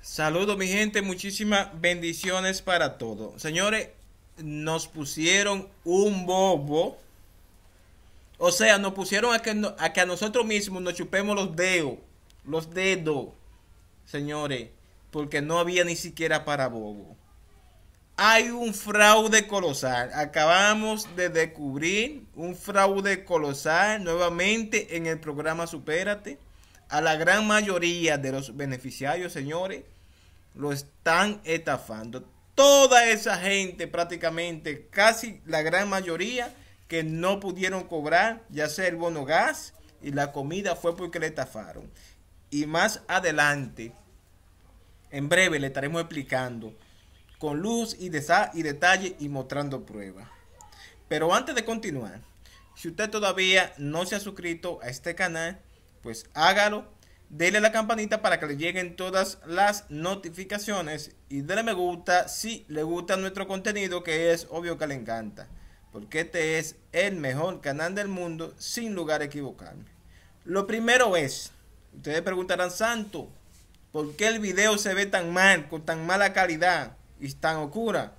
Saludos mi gente, muchísimas bendiciones para todos. Señores, nos pusieron un bobo. O sea, nos pusieron a que, a a nosotros mismos nos chupemos los dedos. Los dedos, señores. Porque no había ni siquiera para bobo hay un fraude colosal. Acabamos de descubrir un fraude colosal nuevamente en el programa Supérate. A la gran mayoría de los beneficiarios, señores, lo están estafando. Toda esa gente prácticamente, casi la gran mayoría que no pudieron cobrar, ya sea el bono gas y la comida fue porque le estafaron. Y más adelante, en breve le estaremos explicando con luz y, y detalle y mostrando pruebas. Pero antes de continuar, si usted todavía no se ha suscrito a este canal, pues hágalo, dele la campanita para que le lleguen todas las notificaciones y denle me gusta si le gusta nuestro contenido que es obvio que le encanta, porque este es el mejor canal del mundo sin lugar a equivocarme. Lo primero es, ustedes preguntarán, Santo, ¿por qué el video se ve tan mal, con tan mala calidad? y tan oscura.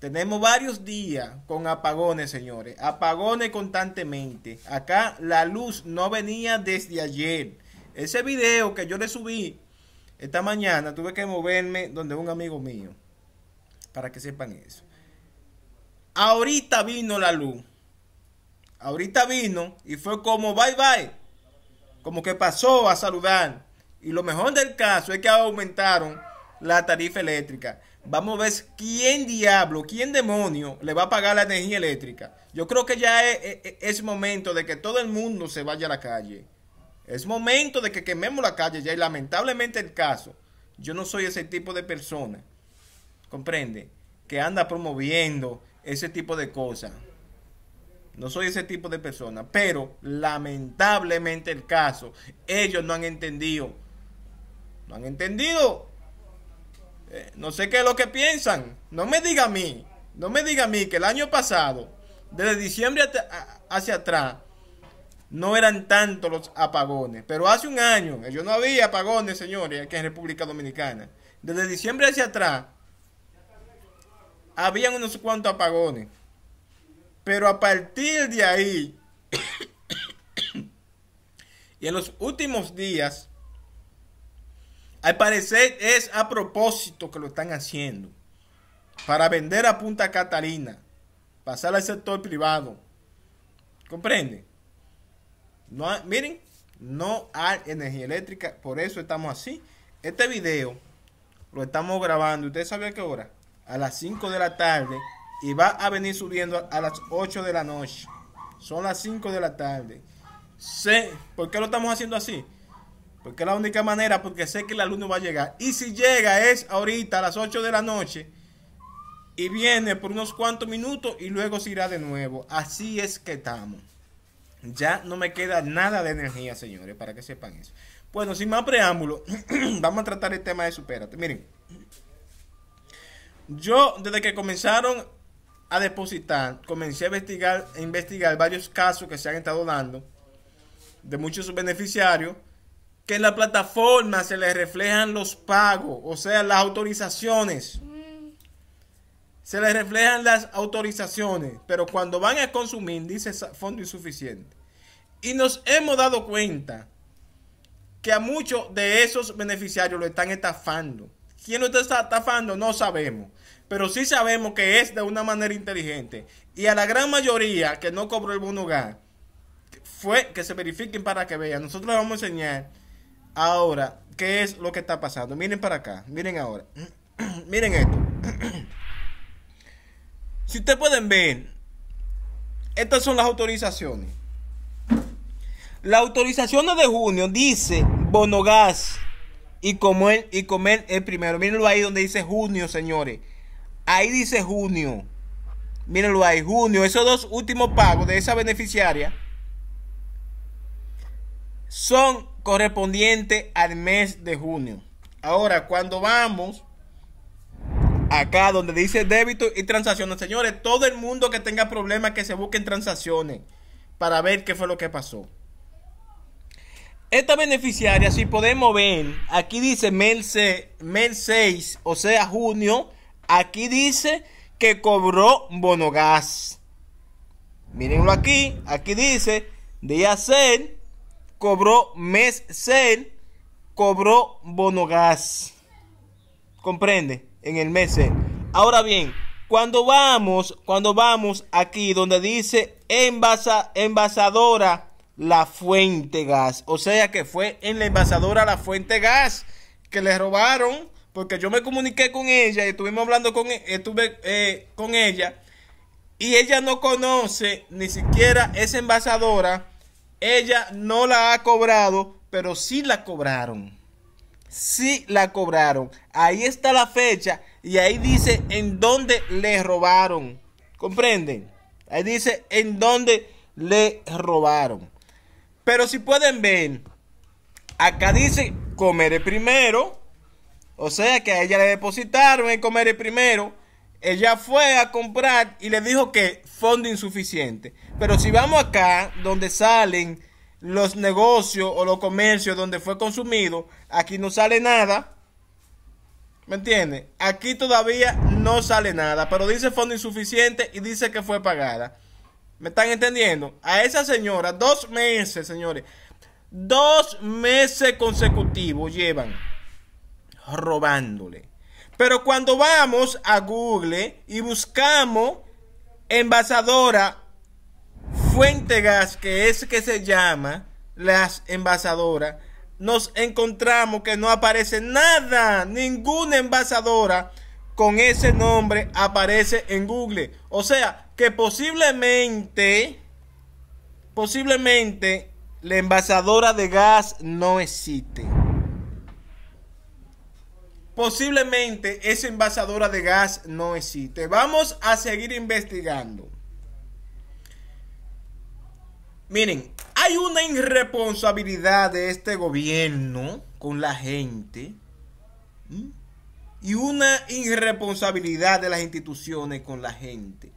Tenemos varios días con apagones, señores. Apagones constantemente. Acá la luz no venía desde ayer. Ese video que yo le subí esta mañana, tuve que moverme donde un amigo mío. Para que sepan eso. Ahorita vino la luz. Ahorita vino y fue como bye bye. Como que pasó a saludar. Y lo mejor del caso es que aumentaron la tarifa eléctrica. Vamos a ver quién diablo, quién demonio le va a pagar la energía eléctrica. Yo creo que ya es, momento de que todo el mundo se vaya a la calle. Es momento de que quememos la calle ya. es lamentablemente el caso, yo no soy ese tipo de persona, comprende, que anda promoviendo ese tipo de cosas. No soy ese tipo de persona. Pero lamentablemente el caso, ellos no han entendido. No han entendido eh, no sé qué es lo que piensan. No me diga a mí, no me diga a mí que el año pasado, desde diciembre hacia atrás, no eran tantos los apagones. Pero hace un año, eh, yo no había apagones, señores, aquí en República Dominicana. Desde diciembre hacia atrás, habían unos cuantos apagones. Pero a partir de ahí, y en los últimos días, al parecer es a propósito que lo están haciendo. Para vender a Punta Catalina. Pasar al sector privado. ¿Comprende? No miren, no hay energía eléctrica. Por eso estamos así. Este video lo estamos grabando. ¿Ustedes saben a qué hora? A las 5 de la tarde. Y va a venir subiendo a las 8 de la noche. Son las 5 de la tarde. ¿Por qué lo estamos haciendo así? Porque es la única manera, porque sé que el alumno va a llegar. Y si llega es ahorita a las 8 de la noche y viene por unos cuantos minutos y luego se irá de nuevo. Así es que estamos. Ya no me queda nada de energía, señores, para que sepan eso. Bueno, sin más preámbulo, vamos a tratar el tema de supérate. Miren, yo desde que comenzaron a depositar, comencé a investigar, a e investigar varios casos que se han estado dando de muchos beneficiarios que en la plataforma se les reflejan los pagos, o sea, las autorizaciones. Mm. Se les reflejan las autorizaciones, pero cuando van a consumir dice fondo insuficiente. Y nos hemos dado cuenta que a muchos de esos beneficiarios lo están estafando. ¿Quién lo está estafando? No sabemos. Pero sí sabemos que es de una manera inteligente. Y a la gran mayoría que no cobró el bono hogar, fue que se verifiquen para que vean. Nosotros les vamos a enseñar Ahora, ¿qué es lo que está pasando? Miren para acá, miren ahora. miren esto. si ustedes pueden ver, estas son las autorizaciones. La autorización de junio dice Bonogas y comer, y comer el primero. Mírenlo ahí donde dice junio, señores. Ahí dice junio. Mírenlo ahí, junio. Esos dos últimos pagos de esa beneficiaria son correspondiente al mes de junio. Ahora, cuando vamos acá donde dice débito y transacciones, señores, todo el mundo que tenga problemas que se busquen transacciones para ver qué fue lo que pasó. Esta beneficiaria, si podemos ver, aquí dice mes 6, o sea, junio, aquí dice que cobró Bonogás. Mírenlo aquí, aquí dice día 6 cobró Mesel, cobró Bonogás. ¿Comprende? En el Mesel. Ahora bien, cuando vamos, cuando vamos aquí donde dice envasa, envasadora La Fuente Gas, o sea que fue en la envasadora La Fuente Gas que le robaron, porque yo me comuniqué con ella y estuvimos hablando con, estuve, eh, con ella y ella no conoce ni siquiera esa envasadora ella no la ha cobrado, pero sí la cobraron. Sí la cobraron. Ahí está la fecha y ahí dice en dónde le robaron. ¿Comprenden? Ahí dice en dónde le robaron. Pero si pueden ver, acá dice el primero. O sea que a ella le depositaron en el primero ella fue a comprar y le dijo que fondo insuficiente. Pero si vamos acá, donde salen los negocios o los comercios donde fue consumido, aquí no sale nada. ¿Me entiendes? Aquí todavía no sale nada, pero dice fondo insuficiente y dice que fue pagada. ¿Me están entendiendo? A esa señora, dos meses, señores, dos meses consecutivos llevan robándole. Pero cuando vamos a Google y buscamos envasadora fuente gas, que es que se llama las envasadoras, nos encontramos que no aparece nada, ninguna envasadora con ese nombre aparece en Google. O sea, que posiblemente, posiblemente la envasadora de gas no existe posiblemente esa envasadora de gas no existe. Vamos a seguir investigando. Miren, hay una irresponsabilidad de este gobierno con la gente y una irresponsabilidad de las instituciones con la gente.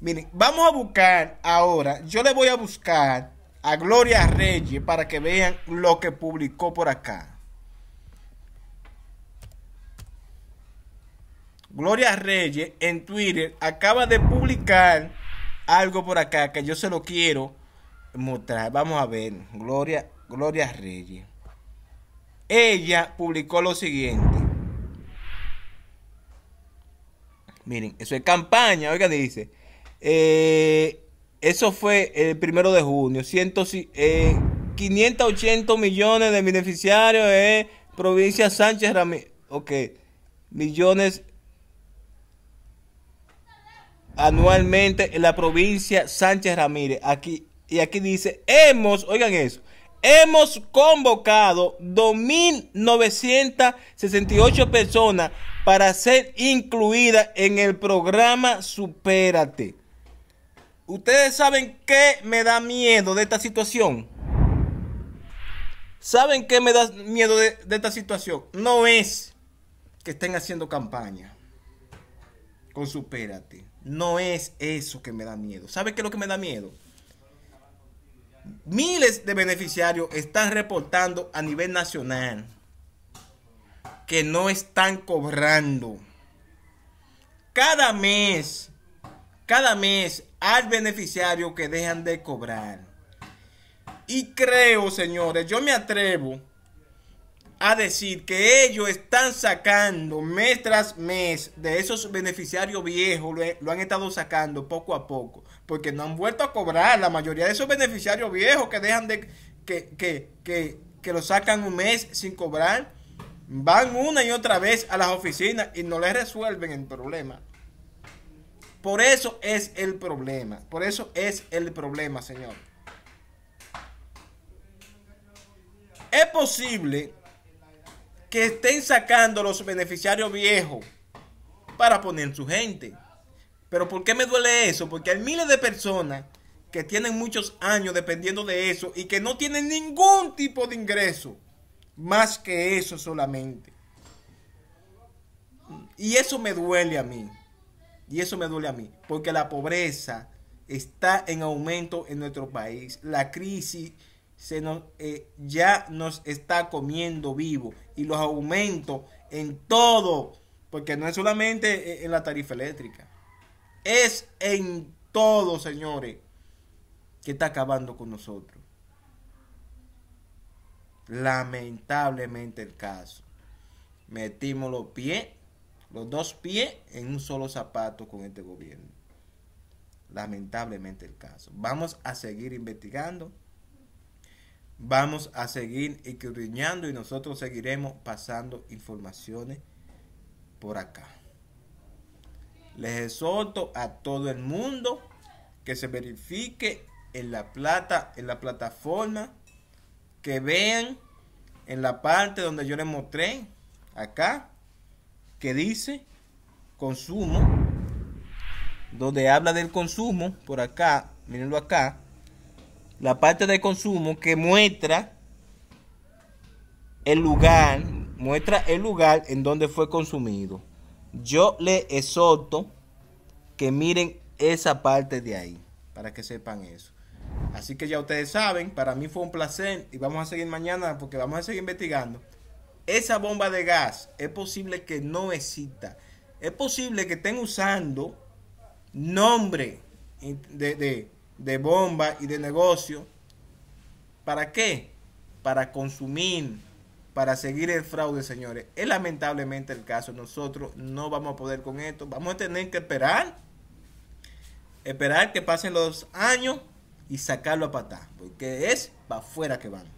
Miren, vamos a buscar ahora, yo le voy a buscar a Gloria Reyes para que vean lo que publicó por acá. Gloria Reyes en Twitter acaba de publicar algo por acá que yo se lo quiero mostrar. Vamos a ver, Gloria, Gloria Reyes. Ella publicó lo siguiente. Miren, eso es campaña, Oiga, dice. Eh, eso fue el primero de junio. 580 eh, millones de beneficiarios en eh, provincia Sánchez Ramírez. Ok, millones anualmente en la provincia Sánchez Ramírez. Aquí, y aquí dice, hemos, oigan eso, hemos convocado 2.968 personas para ser incluidas en el programa Supérate. Ustedes saben qué me da miedo de esta situación. ¿Saben qué me da miedo de esta situación? No es que estén haciendo campaña con supérate. No es eso que me da miedo. ¿Sabe qué es lo que me da miedo? Miles de beneficiarios están reportando a nivel nacional que no están cobrando. Cada mes, cada mes hay beneficiarios que dejan de cobrar. Y creo, señores, yo me atrevo a decir que ellos están sacando mes tras mes de esos beneficiarios viejos, lo, han estado sacando poco a poco, porque no han vuelto a cobrar la mayoría de esos beneficiarios viejos que dejan de, que, que, que lo sacan un mes sin cobrar, van una y otra vez a las oficinas y no les resuelven el problema. Por eso es el problema, por eso es el problema, señor. Es posible que estén sacando los beneficiarios viejos para poner su gente. Pero ¿por qué me duele eso? Porque hay miles de personas que tienen muchos años dependiendo de eso y que no tienen ningún tipo de ingreso más que eso solamente. Y eso me duele a mí. Y eso me duele a mí. Porque la pobreza está en aumento en nuestro país. La crisis se nos, eh, ya nos está comiendo vivo y los aumentos en todo, porque no es solamente eh, en la tarifa eléctrica, es en todo, señores, que está acabando con nosotros. Lamentablemente el caso. Metimos los pies, los dos pies en un solo zapato con este gobierno. Lamentablemente el caso. Vamos a seguir investigando. Vamos a seguir escudriñando y nosotros seguiremos pasando informaciones por acá. Les exhorto a todo el mundo que se verifique en la plata, en la plataforma, que vean en la parte donde yo les mostré acá que dice consumo, donde habla del consumo por acá, mírenlo acá la parte de consumo que muestra el lugar, muestra el lugar en donde fue consumido. Yo le exhorto que miren esa parte de ahí, para que sepan eso. Así que ya ustedes saben, para mí fue un placer y vamos a seguir mañana porque vamos a seguir investigando. Esa bomba de gas es posible que no exista. Es posible que estén usando nombre de, de de bomba y de negocio. ¿Para qué? Para consumir, para seguir el fraude, señores. Es lamentablemente el caso. Nosotros no vamos a poder con esto. Vamos a tener que esperar. Esperar que pasen los años y sacarlo a patá. Porque es para afuera que van.